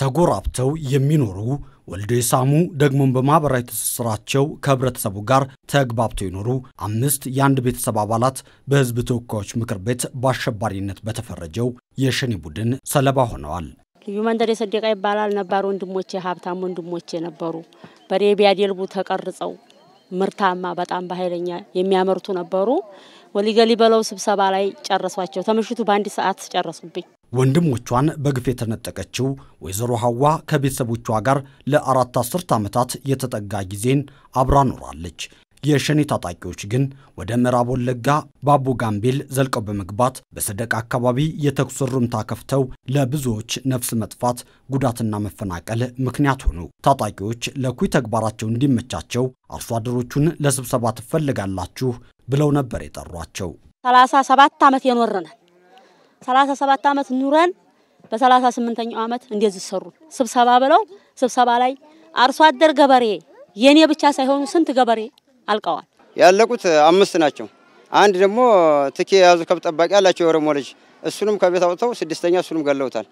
ተጎራብተው የሚኖሩ ወልዶ የሳሙ ደግሞም በማኅበራዊ ትስስራቸው ከህብረተሰቡ ጋር ተግባብተው የኖሩ አምስት የአንድ ቤተሰብ አባላት በሕዝብ ተወካዮች ምክር ቤት በአሸባሪነት በተፈረጀው የሸኔ ቡድን ሰለባ ሆነዋል። ልዩ መንደር የሰደቃ ይባላል ነበሩ ወንድሞቼ ሀብታም ወንድሞቼ ነበሩ። በሬ ቢያደልቡ ተቀርጸው ምርታማ በጣም በኃይለኛ የሚያመርቱ ነበሩ። ወሊገሊ በለው ስብሰባ ላይ ጨረሷቸው። ተምሽቱ በአንድ ሰዓት ጨረሱብኝ። ወንድሞቿን በግፍ የተነጠቀችው ወይዘሮ ሐዋ ከቤተሰቦቿ ጋር ለአራት አስርት ዓመታት የተጠጋ ጊዜን አብራ ኖራለች። የሸኔ ታጣቂዎች ግን ወደ ምዕራብ ወለጋ ባቦ ጋምቤል ዘልቀው በመግባት በሰደቅ አካባቢ የተኩስ ሩምታ ከፍተው ለብዙዎች ነፍስ መጥፋት ጉዳትና መፈናቀል ምክንያት ሆኑ። ታጣቂዎች ለኩይ ተግባራቸው እንዲመቻቸው አርሶ አደሮቹን ለስብሰባ ትፈልጋላችሁ ብለው ነበር የጠሯቸው። ሰባት ዓመት የኖርናል ሰላሳ ሰባት አመት ኑረን በሰላሳ ስምንተኛው አመት እንደዚህ ሰሩ። ስብሰባ ብለው ስብሰባ ላይ አርሶ አደር ገበሬ የኔ ብቻ ሳይሆኑ ስንት ገበሬ አልቀዋል። ያለቁት አምስት ናቸው። አንድ ደግሞ ትኬ የያዙ ከብት ጠባቂ ያላቸው የኦሮሞ ልጅ እሱንም ከቤት አውጥተው ስድስተኛ እሱንም ገለውታል።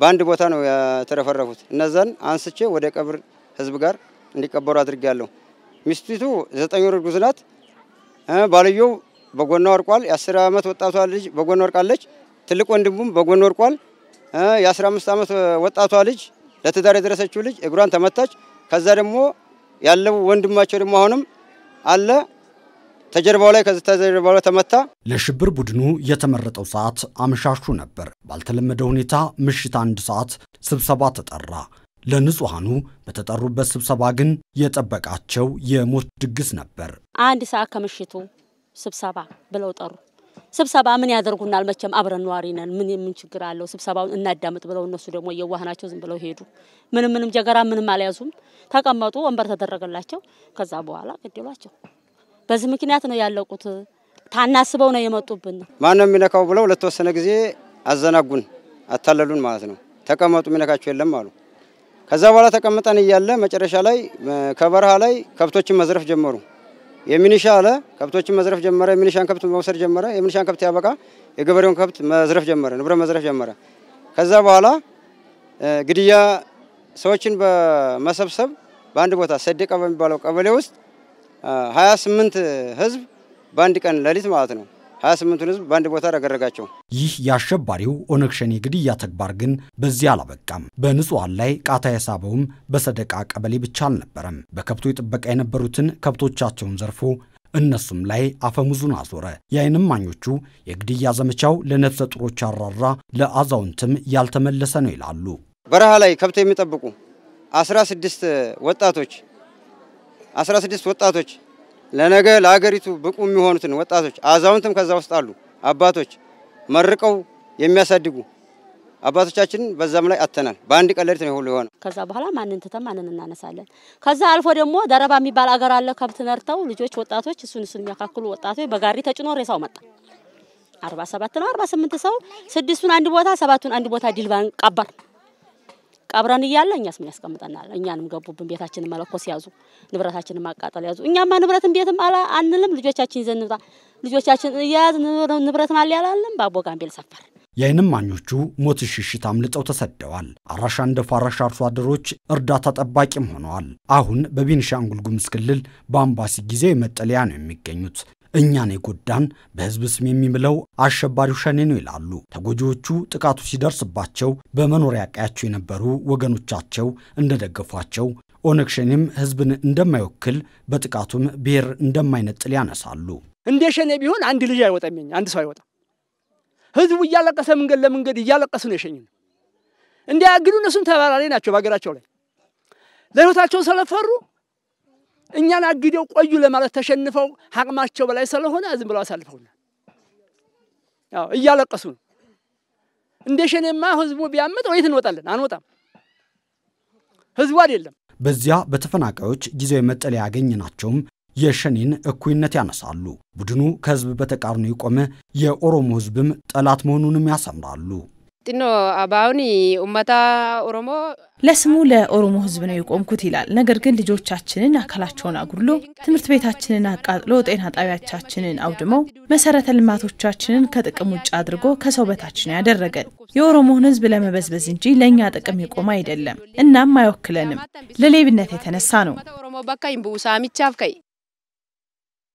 በአንድ ቦታ ነው የተረፈረፉት። እነዛን አንስቼ ወደ ቀብር ህዝብ ጋር እንዲቀበሩ አድርጌያለሁ። ሚስቲቱ ዘጠኝ ወር እርጉዝ ናት። ባልየው በጎኗ ወርቋል። የአስር አመት ወጣቷ ልጅ በጎና ወርቃለች። ትልቅ ወንድሙም በጎን ወድቋል። የ15 ዓመት ወጣቷ ልጅ ለትዳር የደረሰችው ልጅ እግሯን ተመታች። ከዛ ደግሞ ያለው ወንድማቸው ደግሞ አሁንም አለ ተጀርባው ላይ ከዚህ ተጀርባው ላይ ተመታ። ለሽብር ቡድኑ የተመረጠው ሰዓት አመሻሹ ነበር። ባልተለመደ ሁኔታ ምሽት አንድ ሰዓት ስብሰባ ተጠራ። ለንጹሐኑ በተጠሩበት ስብሰባ ግን የጠበቃቸው የሞት ድግስ ነበር። አንድ ሰዓት ከምሽቱ ስብሰባ ብለው ጠሩ። ስብሰባ ምን ያደርጉናል? መቼም አብረን ነዋሪ ነን። ምን ምን ችግር አለው? ስብሰባውን እናዳምጥ ብለው እነሱ ደግሞ እየዋህ ናቸው። ዝም ብለው ሄዱ። ምንም ምንም ጀገራ ምንም አልያዙም። ተቀመጡ። ወንበር ተደረገላቸው። ከዛ በኋላ ገደሏቸው። በዚህ ምክንያት ነው ያለቁት። ታናስበው ነው የመጡብን። ማነው የሚነካው ብለው ለተወሰነ ጊዜ አዘናጉን፣ አታለሉን ማለት ነው። ተቀመጡ የሚነካቸው የለም አሉ። ከዛ በኋላ ተቀምጠን እያለ መጨረሻ ላይ ከበረሃ ላይ ከብቶችን መዝረፍ ጀመሩ። የሚኒሻ አለ። ከብቶችን መዝረፍ ጀመረ። የሚኒሻን ከብት መውሰድ ጀመረ። የሚኒሻን ከብት ያበቃ የገበሬውን ከብት መዝረፍ ጀመረ፣ ንብረት መዝረፍ ጀመረ። ከዛ በኋላ ግድያ ሰዎችን በመሰብሰብ በአንድ ቦታ ሰደቃ በሚባለው ቀበሌ ውስጥ 28 ህዝብ በአንድ ቀን ሌሊት ማለት ነው ሀያ ስምንቱን ህዝብ በአንድ ቦታ ረገረጋቸው። ይህ የአሸባሪው ኦነግ ሸኔ ግድያ ተግባር ግን በዚህ አላበቃም። በንጹሐን ላይ ቃታ የሳበውም በሰደቃ ቀበሌ ብቻ አልነበረም። በከብቶ ጥበቃ የነበሩትን ከብቶቻቸውን ዘርፎ እነሱም ላይ አፈሙዙን አዞረ። የዓይን እማኞቹ የግድያ ዘመቻው ለነፍሰ ጡሮች አራራ ለአዛውንትም ያልተመለሰ ነው ይላሉ። በረሃ ላይ ከብት የሚጠብቁ አስራ ስድስት ወጣቶች ስድስት ወጣቶች ለነገ ለሀገሪቱ ብቁ የሚሆኑትን ወጣቶች አዛውንትም ከዛ ውስጥ አሉ። አባቶች መርቀው የሚያሳድጉ አባቶቻችንን በዛም ላይ አተናል። በአንድ ቀን ሌሊት ነው ሁሉ የሆነ። ከዛ በኋላ ማንን ትተን ማንን እናነሳለን? ከዛ አልፎ ደግሞ ደረባ የሚባል አገር አለ። ከብት ነርተው ልጆች፣ ወጣቶች እሱን እሱን የሚያካክሉ ወጣቶች በጋሪ ተጭኖ ሬሳው መጣ። አርባ ሰባት ነው አርባ ስምንት ሰው ስድስቱን አንድ ቦታ ሰባቱን አንድ ቦታ ዲልባን ቀበር አብረን እያለ እኛስ ምን ያስቀምጠናል? እኛንም ገቡብን፣ ቤታችንን መለኮስ ያዙ፣ ንብረታችንን ማቃጠል ያዙ። እኛማ ንብረትን ቤትም አላ አንልም፣ ልጆቻችን ይዘን እንውጣ፣ ልጆቻችን እያያዝ ንብረትን አልያላለም። በአቦ ጋምቤል ሰፈር የዓይን እማኞቹ ሞት ሽሽት አምልጠው ተሰደዋል። አራሻ እንደ ፋራሽ አርሶ አደሮች እርዳታ ጠባቂም ሆነዋል። አሁን በቤንሻንጉል ጉሙዝ ክልል በአምባሲ ጊዜያዊ መጠለያ ነው የሚገኙት። እኛን የጎዳን በህዝብ ስም የሚምለው አሸባሪው ሸኔ ነው ይላሉ። ተጎጂዎቹ ጥቃቱ ሲደርስባቸው በመኖሪያ ቀያቸው የነበሩ ወገኖቻቸው እንደደገፏቸው ኦነግ ሸኔም ህዝብን እንደማይወክል በጥቃቱም ብሔር እንደማይነጥል ያነሳሉ። እንደ ሸኔ ቢሆን አንድ ልጅ አይወጣም፣ አንድ ሰው አይወጣም። ህዝቡ እያለቀሰ መንገድ ለመንገድ እያለቀሱ ነው የሸኝ እንዲያግዱ እነሱም ተባራሪ ናቸው በሀገራቸው ላይ ለህይወታቸው ስለፈሩ እኛን አግደው ቆዩ ለማለት ተሸንፈው አቅማቸው በላይ ስለሆነ ዝም ብለው አሳልፈውናል። እያለቀሱ ነው። እንደ ሸኔማ ህዝቡ ቢያምጥ ወይት እንወጣለን? አንወጣም። ህዝቡ አይደለም። በዚያ በተፈናቃዮች ጊዜያዊ መጠለያ ያገኘናቸውም የሸኔን እኩይነት ያነሳሉ። ቡድኑ ከህዝብ በተቃርኖ የቆመ የኦሮሞ ህዝብም ጠላት መሆኑንም ያሰምራሉ። ጢኖ አባውኒ ኡመታ ኦሮሞ ለስሙ ለኦሮሞ ህዝብ ነው የቆምኩት ይላል። ነገር ግን ልጆቻችንን አካላቸውን አጉድሎ ትምህርት ቤታችንን አቃጥሎ ጤና ጣቢያቻችንን አውድመው መሰረተ ልማቶቻችንን ከጥቅም ውጭ አድርጎ ከሰው በታች ነው ያደረገን። የኦሮሞን ህዝብ ለመበዝበዝ እንጂ ለእኛ ጥቅም የቆመ አይደለም። እናም አይወክለንም። ለሌብነት የተነሳ ነው።